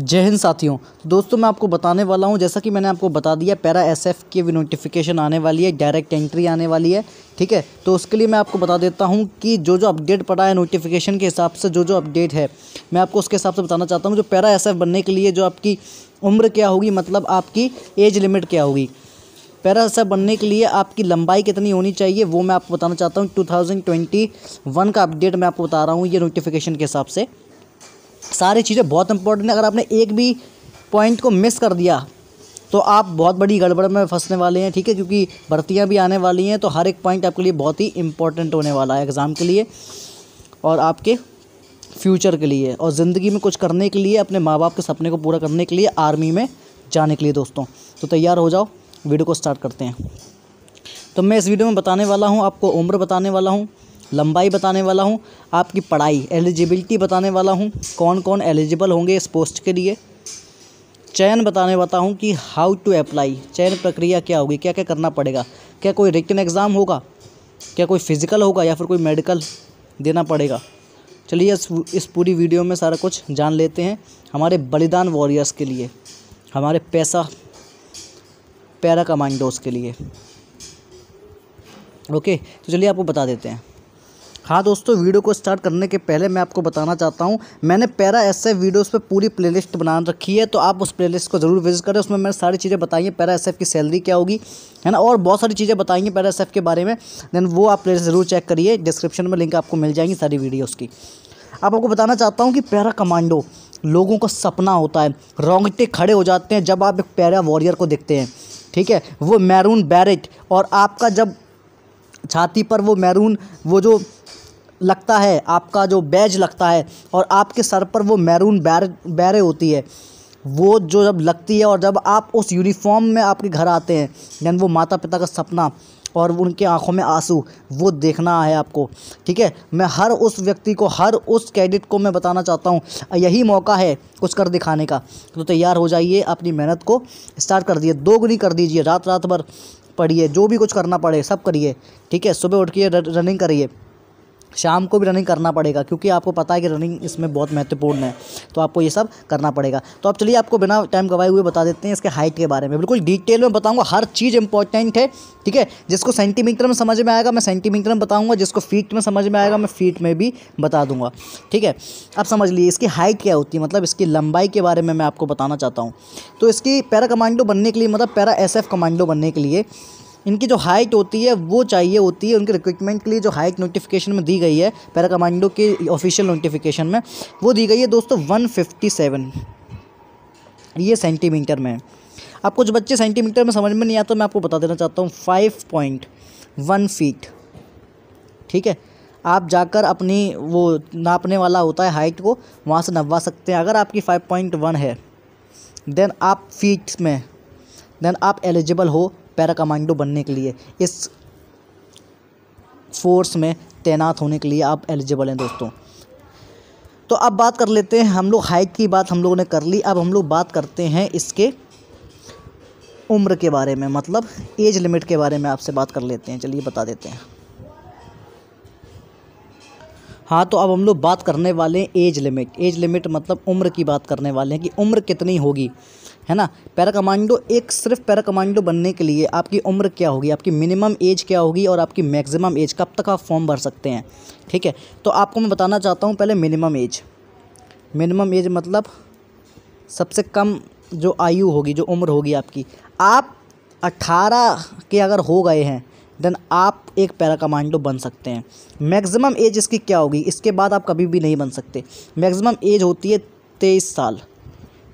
जय हिंद साथियों दोस्तों मैं आपको बताने वाला हूं जैसा कि मैंने आपको बता दिया पैरा एसएफ की भी नोटिफिकेशन आने वाली है डायरेक्ट एंट्री आने वाली है ठीक है तो उसके लिए मैं आपको बता देता हूं कि जो जो अपडेट पड़ा है नोटिफिकेशन के हिसाब से जो जो अपडेट है मैं आपको उसके हिसाब से बताना चाहता हूँ जो पैरा एस बनने के लिए जो आपकी उम्र क्या होगी मतलब आपकी एज लिमिट क्या होगी पैरा एस बनने के लिए आपकी लंबाई कितनी होनी चाहिए वो मैं आपको बताना चाहता हूँ टू का अपडेट मैं आपको बता रहा हूँ ये नोटिफिकेशन के हिसाब से सारी चीज़ें बहुत इंपॉर्टेंट है अगर आपने एक भी पॉइंट को मिस कर दिया तो आप बहुत बड़ी गड़बड़ में फंसने वाले हैं ठीक है क्योंकि भर्तियाँ भी आने वाली हैं तो हर एक पॉइंट आपके लिए बहुत ही इंपॉर्टेंट होने वाला है एग्ज़ाम के लिए और आपके फ्यूचर के लिए और ज़िंदगी में कुछ करने के लिए अपने माँ बाप के सपने को पूरा करने के लिए आर्मी में जाने के लिए दोस्तों तो तैयार हो जाओ वीडियो को स्टार्ट करते हैं तो मैं इस वीडियो में बताने वाला हूँ आपको उम्र बताने वाला हूँ लंबाई बताने वाला हूँ आपकी पढ़ाई एलिजिबिलिटी बताने वाला हूँ कौन कौन एलिजिबल होंगे इस पोस्ट के लिए चयन बताने वाला हूँ कि हाउ टू अप्लाई चयन प्रक्रिया क्या होगी क्या क्या करना पड़ेगा क्या कोई रिटर्न एग्ज़ाम होगा क्या कोई फ़िज़िकल होगा या फिर कोई मेडिकल देना पड़ेगा चलिए इस, इस पूरी वीडियो में सारा कुछ जान लेते हैं हमारे बलिदान वॉरियर्स के लिए हमारे पैसा पैरा कमांडोज के लिए ओके तो चलिए आपको बता देते हैं हाँ दोस्तों वीडियो को स्टार्ट करने के पहले मैं आपको बताना चाहता हूँ मैंने पैरा एस वीडियोज़ पर पूरी प्लेलिस्ट बना रखी है तो आप उस प्लेलिस्ट को ज़रूर विजिट करें उसमें मैंने सारी चीज़ें बताई हैं पैरा एस की सैलरी क्या होगी है ना और बहुत सारी चीज़ें बताई हैं पैरा एस के बारे में देन वो आप प्लेलिस्ट ज़रूर चेक करिए डिस्क्रिप्शन में लिंक आपको मिल जाएंगी सारी वीडियोज़ की आप आपको बताना चाहता हूँ कि पैरा कमांडो लोगों का सपना होता है रोंगटे खड़े हो जाते हैं जब आप एक पैरा वॉरियर को देखते हैं ठीक है वो मैरून बैरेट और आपका जब छाती पर वो मैरून वो जो लगता है आपका जो बैज लगता है और आपके सर पर वो मैरून बैर बैरे होती है वो जो जब लगती है और जब आप उस यूनिफॉर्म में आपके घर आते हैं दैन वो माता पिता का सपना और उनके आंखों में आंसू वो देखना है आपको ठीक है मैं हर उस व्यक्ति को हर उस कैडिट को मैं बताना चाहता हूँ यही मौका है कुछ कर दिखाने का तो तैयार हो जाइए अपनी मेहनत को स्टार्ट कर दिए दोगुनी कर दीजिए रात रात भर पढ़िए जो भी कुछ करना पड़े सब करिए ठीक है सुबह उठ के रनिंग करिए शाम को भी रनिंग करना पड़ेगा क्योंकि आपको पता है कि रनिंग इसमें बहुत महत्वपूर्ण है तो आपको ये सब करना पड़ेगा तो आप चलिए आपको बिना टाइम गवाए हुए बता देते हैं इसके हाइट के बारे में बिल्कुल डिटेल में बताऊँगा हर चीज़ इंपॉर्टेंट है ठीक है जिसको सेंटीमीटर में समझ में आएगा मैं सेंटीमीटर में बताऊँगा जिसको फीट में समझ में आएगा मैं फीट में भी बता दूंगा ठीक है अब समझ लीजिए इसकी हाइट क्या होती है मतलब इसकी लंबाई के बारे में मैं आपको बताना चाहता हूँ तो इसकी पैरा कमांडो बनने के लिए मतलब पैरा एस कमांडो बनने के लिए इनकी जो हाइट होती है वो चाहिए होती है उनके रिक्रूटमेंट के लिए जो हाइट नोटिफिकेशन में दी गई है पैरा कमांडो के ऑफिशियल नोटिफिकेशन में वो दी गई है दोस्तों वन फिफ्टी सेवन ये सेंटीमीटर में अब कुछ बच्चे सेंटीमीटर में समझ में नहीं आता मैं आपको बता देना चाहता हूँ फाइव पॉइंट वन फीट ठीक है आप जाकर अपनी वो नापने वाला होता है हाइट को वहाँ से नपवा सकते हैं अगर आपकी फाइव पॉइंट वन है देन आप फीट में देन आप एलिजिबल हो पैरा कमांडो बनने के लिए इस फोर्स में तैनात होने के लिए आप एलिजिबल हैं दोस्तों तो अब बात कर लेते हैं हम लोग हाइट की बात हम लोगों ने कर ली अब हम लोग बात करते हैं इसके उम्र के बारे में मतलब एज लिमिट के बारे में आपसे बात कर लेते हैं चलिए बता देते हैं हाँ तो अब हम लोग बात करने वाले हैं एज लिमिट एज लिमिट मतलब उम्र की बात करने वाले हैं कि उम्र कितनी होगी है ना पैरा कमांडो एक सिर्फ पैरा कमांडो बनने के लिए आपकी उम्र क्या होगी आपकी मिनिमम एज क्या होगी और आपकी मैक्सिमम एज कब तक आप फॉर्म भर सकते हैं ठीक है तो आपको मैं बताना चाहता हूँ पहले मिनिमम एज मिनिमम एज मतलब सबसे कम जो आयु होगी जो उम्र होगी आपकी आप अट्ठारह के अगर हो गए हैं देन आप एक पैरा कमांडो बन सकते हैं मैक्सिमम एज इसकी क्या होगी इसके बाद आप कभी भी नहीं बन सकते मैक्सिमम एज होती है तेईस साल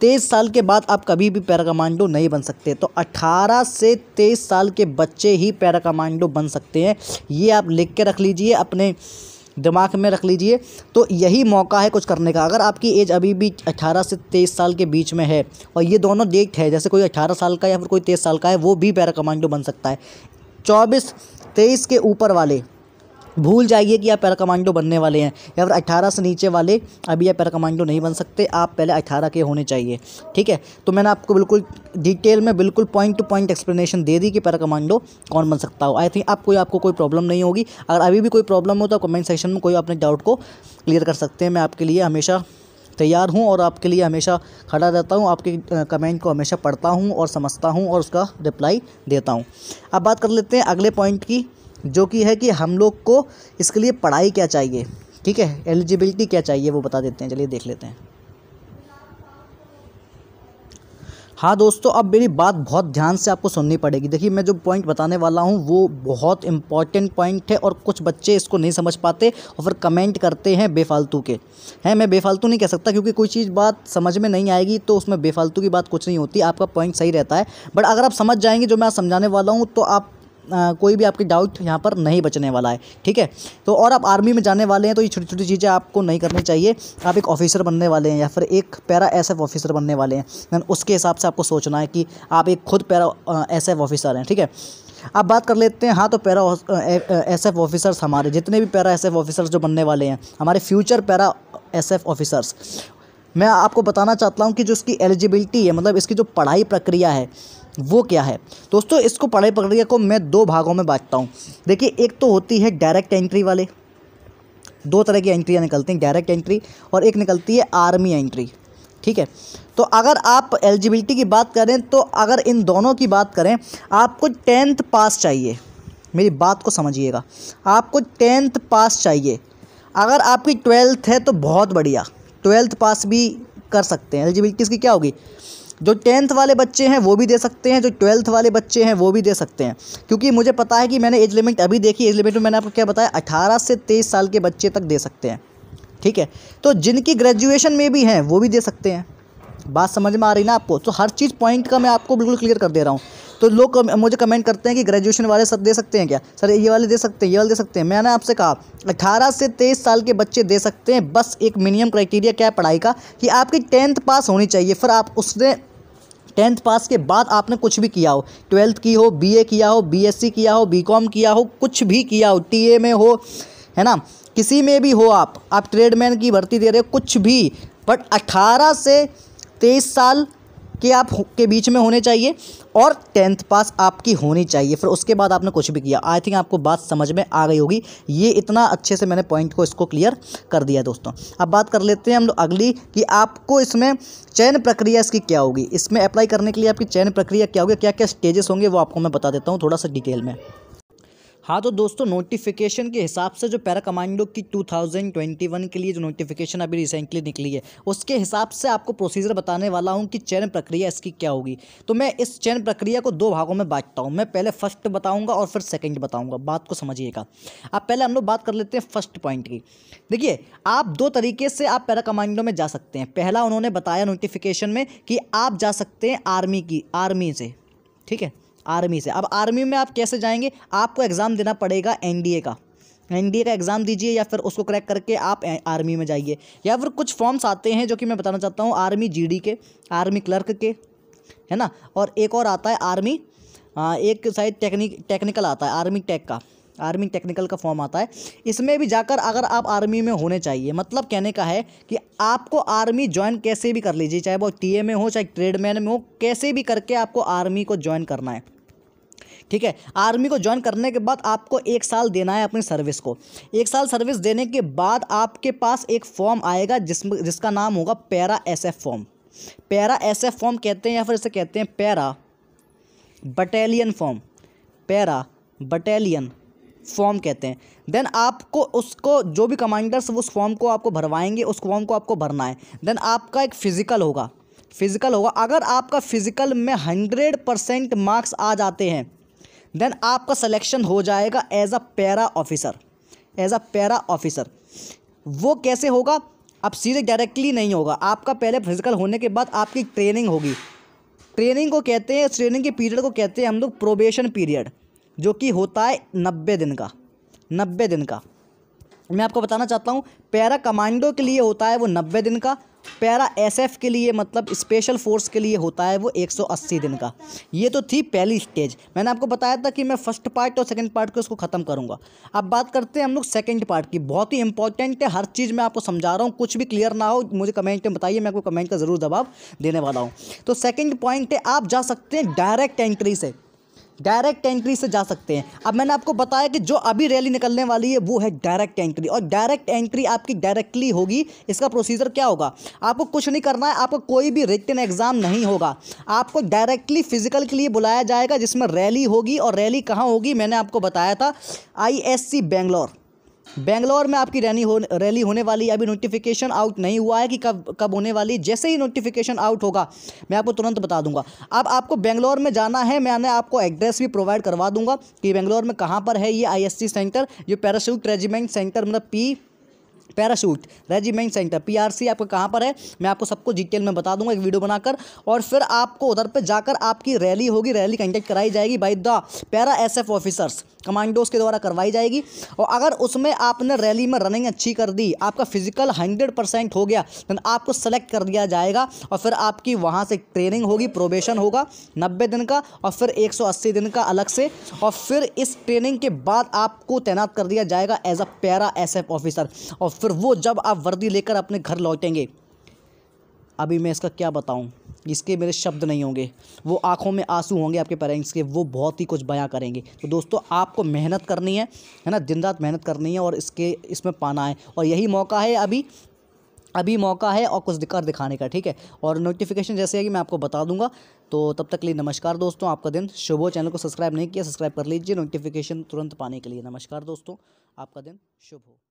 तेईस साल के बाद आप कभी भी पैरा कमांडो नहीं बन सकते तो अट्ठारह से तेईस साल के बच्चे ही पैरा कमांडो बन सकते हैं ये आप लिख के रख लीजिए अपने दिमाग में रख लीजिए तो यही मौका है कुछ करने का अगर आपकी एज अभी भी 18 से 23 साल के बीच में है और ये दोनों डेट है जैसे कोई 18 साल का या फिर कोई 23 साल का है वो भी पैरा कमांडो बन सकता है चौबीस तेईस के ऊपर वाले भूल जाइए कि आप पैरा कमांडो बनने वाले हैं या फिर अट्ठारह से नीचे वाले अभी आप पैरा कमांडो नहीं बन सकते आप पहले अठारह के होने चाहिए ठीक है तो मैंने आपको बिल्कुल डिटेल में बिल्कुल पॉइंट टू पॉइंट एक्सप्लेनेशन दे दी कि पैरा कमांडो कौन बन सकता हो आई थिंक कोई आपको कोई प्रॉब्लम नहीं होगी अगर अभी भी कोई प्रॉब्लम हो तो कमेंट सेक्शन में कोई अपने डाउट को क्लियर कर सकते हैं मैं आपके लिए हमेशा तैयार हूँ और आपके लिए हमेशा खड़ा रहता हूँ आपके कमेंट को हमेशा पढ़ता हूँ और समझता हूँ और उसका रिप्लाई देता हूँ अब बात कर लेते हैं अगले पॉइंट की जो कि है कि हम लोग को इसके लिए पढ़ाई क्या चाहिए ठीक है एलिजिबिलिटी क्या चाहिए वो बता देते हैं चलिए देख लेते हैं हाँ दोस्तों अब मेरी बात बहुत ध्यान से आपको सुननी पड़ेगी देखिए मैं जो पॉइंट बताने वाला हूँ वो बहुत इंपॉर्टेंट पॉइंट है और कुछ बच्चे इसको नहीं समझ पाते और फिर कमेंट करते हैं बेफालतू के हैं मैं बेफालतू नहीं कह सकता क्योंकि कोई चीज़ बात समझ में नहीं आएगी तो उसमें बेफालतू की बात कुछ नहीं होती आपका पॉइंट सही रहता है बट अगर आप समझ जाएंगे जो मैं समझाने वाला हूँ तो आप आ, कोई भी आपके डाउट यहाँ पर नहीं बचने वाला है ठीक है तो और आप आर्मी में जाने वाले हैं तो ये छोटी छोटी चीज़ें आपको नहीं करनी चाहिए आप एक ऑफिसर बनने वाले हैं या फिर एक पैरा एस एफ ऑफिसर बनने वाले हैं उसके हिसाब से आपको सोचना है कि आप एक खुद पैरा एस एफ ऑफिसर हैं ठीक है अब बात कर लेते हैं हाँ तो पैरा एस एफ ऑफिसर्स हमारे जितने भी पैरा एस एफ ऑफिसर्स जो बनने वाले हैं हमारे future para S F officers मैं आपको बताना चाहता हूँ कि जो इसकी एलिजिबिलिटी है मतलब इसकी जो पढ़ाई प्रक्रिया है वो क्या है दोस्तों इसको पढ़ाई प्रक्रिया को मैं दो भागों में बांटता हूँ देखिए एक तो होती है डायरेक्ट एंट्री वाले दो तरह की एंट्रियाँ निकलती हैं डायरेक्ट एंट्री और एक निकलती है आर्मी एंट्री ठीक है तो अगर आप एलिजिबिलिटी की बात करें तो अगर इन दोनों की बात करें आपको टेंथ पास चाहिए मेरी बात को समझिएगा आपको टेंथ पास चाहिए अगर आपकी ट्वेल्थ है तो बहुत बढ़िया ट्वेल्थ पास भी कर सकते हैं एलिजिबिलिटी इसकी क्या होगी जो टेंथ वाले बच्चे हैं वो भी दे सकते हैं जो ट्वेल्थ वाले बच्चे हैं वो भी दे सकते हैं क्योंकि मुझे पता है कि मैंने एज लिमिट अभी देखी एज लिमिट में मैंने आपको क्या बताया अठारह से तेईस साल के बच्चे तक दे सकते हैं ठीक है तो जिनकी ग्रेजुएशन में भी हैं वो भी दे सकते हैं बात समझ में आ रही ना आपको तो हर चीज़ पॉइंट का मैं आपको बिल्कुल क्लियर कर दे रहा हूँ तो लोग मुझे कमेंट करते हैं कि ग्रेजुएशन वाले सब दे सकते हैं क्या सर ये वाले दे सकते हैं ये वाले दे सकते हैं मैंने आपसे कहा अठारह से तेईस साल के बच्चे दे सकते हैं बस एक मिनिमम क्राइटेरिया क्या है पढ़ाई का कि आपकी टेंथ पास होनी चाहिए फिर आप उसने टेंथ पास के बाद आपने कुछ भी किया हो ट्वेल्थ की हो बीए किया हो बीएससी किया हो बीकॉम किया हो कुछ भी किया हो टीए में हो है ना किसी में भी हो आप आप ट्रेडमैन की भर्ती दे रहे हो कुछ भी बट 18 से तेईस साल कि आप के बीच में होने चाहिए और टेंथ पास आपकी होनी चाहिए फिर उसके बाद आपने कुछ भी किया आई थिंक आपको बात समझ में आ गई होगी ये इतना अच्छे से मैंने पॉइंट को इसको क्लियर कर दिया दोस्तों अब बात कर लेते हैं हम लोग अगली कि आपको इसमें चयन प्रक्रिया इसकी क्या होगी इसमें अप्लाई करने के लिए आपकी चयन प्रक्रिया क्या होगी क्या क्या स्टेजेस होंगे वो आपको मैं बता देता हूँ थोड़ा सा डिटेल में हाँ तो दोस्तों नोटिफिकेशन के हिसाब से जो पैरा कमांडो की 2021 के लिए जो नोटिफिकेशन अभी रिसेंटली निकली है उसके हिसाब से आपको प्रोसीजर बताने वाला हूँ कि चयन प्रक्रिया इसकी क्या होगी तो मैं इस चयन प्रक्रिया को दो भागों में बांटता हूँ मैं पहले फर्स्ट बताऊँगा और फिर सेकेंड बताऊँगा बात को समझिएगा आप पहले हम लोग बात कर लेते हैं फर्स्ट पॉइंट की देखिए आप दो तरीके से आप पैरा कमांडो में जा सकते हैं पहला उन्होंने बताया नोटिफिकेशन में कि आप जा सकते हैं आर्मी की आर्मी से ठीक है आर्मी से अब आर्मी में आप कैसे जाएंगे आपको एग्ज़ाम देना पड़ेगा एनडीए का एनडीए का एग्ज़ाम दीजिए या फिर उसको क्रैक करके आप आर्मी में जाइए या फिर कुछ फॉर्म्स आते हैं जो कि मैं बताना चाहता हूँ आर्मी जी के आर्मी क्लर्क के है ना और एक और आता है आर्मी एक शायद टेक्निक टेक्निकल आता है आर्मी टेक का आर्मी टेक्निकल का फॉर्म आता है इसमें भी जाकर अगर आप आर्मी में होने चाहिए मतलब कहने का है कि आपको आर्मी ज्वाइन कैसे भी कर लीजिए चाहे वो टीए में हो चाहे ट्रेडमैन में हो कैसे भी करके आपको आर्मी को ज्वाइन करना है ठीक है आर्मी को ज्वाइन करने के बाद आपको एक साल देना है अपनी सर्विस को एक साल सर्विस देने के बाद आपके पास एक फॉर्म आएगा जिसमें जिसका नाम होगा para S F form para S F form कहते हैं या फिर इसे कहते हैं para battalion form para battalion form कहते हैं देन आपको उसको जो भी कमांडर्स उस फॉर्म को आपको भरवाएंगे उस फॉर्म को आपको भरना है देन आपका एक फिज़िकल होगा फिज़िकल होगा अगर आपका फिज़िकल में हंड्रेड परसेंट मार्क्स आ जाते हैं देन आपका सिलेक्शन हो जाएगा as a para officer as a para officer वो कैसे होगा अब सीधे डायरेक्टली नहीं होगा आपका पहले फिजिकल होने के बाद आपकी ट्रेनिंग होगी ट्रेनिंग को कहते हैं ट्रेनिंग के पीरियड को कहते हैं हम लोग प्रोबेशन पीरियड जो कि होता है नब्बे दिन का नब्बे दिन का मैं आपको बताना चाहता हूँ पैरा कमांडो के लिए होता है वो नब्बे दिन का पैरा एसएफ के लिए मतलब स्पेशल फोर्स के लिए होता है वो 180 दिन का ये तो थी पहली स्टेज मैंने आपको बताया था कि मैं फर्स्ट पार्ट और सेकंड पार्ट को इसको ख़त्म करूँगा अब बात करते हैं हम लोग सेकंड पार्ट की बहुत ही इंपॉर्टेंट है हर चीज़ मैं आपको समझा रहा हूँ कुछ भी क्लियर ना हो मुझे कमेंट में बताइए मैं आपको कमेंट का ज़रूर जवाब देने वाला हूँ तो सेकेंड पॉइंट है आप जा सकते हैं डायरेक्ट एंट्री से डायरेक्ट एंट्री से जा सकते हैं अब मैंने आपको बताया कि जो अभी रैली निकलने वाली है वो है डायरेक्ट एंट्री और डायरेक्ट एंट्री आपकी डायरेक्टली होगी इसका प्रोसीजर क्या होगा आपको कुछ नहीं करना है आपको कोई भी रिटर्न एग्ज़ाम नहीं होगा आपको डायरेक्टली फिजिकल के लिए बुलाया जाएगा जिसमें रैली होगी और रैली कहाँ होगी मैंने आपको बताया था I S C Bangalore Bangalore में आपकी रैली हो रैली होने वाली अभी नोटिफिकेशन आउट नहीं हुआ है कि कब कब होने वाली जैसे ही नोटिफिकेशन आउट होगा मैं आपको तुरंत बता दूंगा अब आपको बेंगलोर में जाना है मैंने आपको एड्रेस भी प्रोवाइड करवा दूंगा कि बेंगलोर में कहाँ पर है ये आईएससी सेंटर जो पैरासूट रेजिमेंट सेंटर मतलब P parachute regiment centre PRC आपका कहाँ पर है मैं आपको सबको डिटेल में बता दूंगा एक वीडियो बनाकर और फिर आपको उधर पर जाकर आपकी रैली होगी रैली कंडक्ट कराई जाएगी by the para SF officers commandos के द्वारा करवाई जाएगी और अगर उसमें आपने रैली में रनिंग अच्छी कर दी आपका फिजिकल हंड्रेड परसेंट हो गया तो आपको सेलेक्ट कर दिया जाएगा और फिर आपकी वहाँ से ट्रेनिंग होगी प्रोबेशन होगा नब्बे दिन का और फिर एक सौ अस्सी दिन का अलग से और फिर इस ट्रेनिंग के बाद आपको तैनात कर दिया जाएगा as a para S officer और फिर वो जब आप वर्दी लेकर अपने घर लौटेंगे अभी मैं इसका क्या बताऊँ इसके मेरे शब्द नहीं होंगे वो आंखों में आंसू होंगे आपके पेरेंट्स के वो बहुत ही कुछ बयां करेंगे तो दोस्तों आपको मेहनत करनी है है ना दिन रात मेहनत करनी है और इसके इसमें पाना है और यही मौका है अभी अभी मौका है और कुछ दिक्कत दिखाने का ठीक है और नोटिफिकेशन जैसे है कि मैं आपको बता दूंगा तो तब तक के लिए नमस्कार दोस्तों आपका दिन शुभ हो चैनल को सब्सक्राइब नहीं किया सब्सक्राइब कर लीजिए नोटिफिकेशन तुरंत पाने के लिए नमस्कार दोस्तों आपका दिन शुभ हो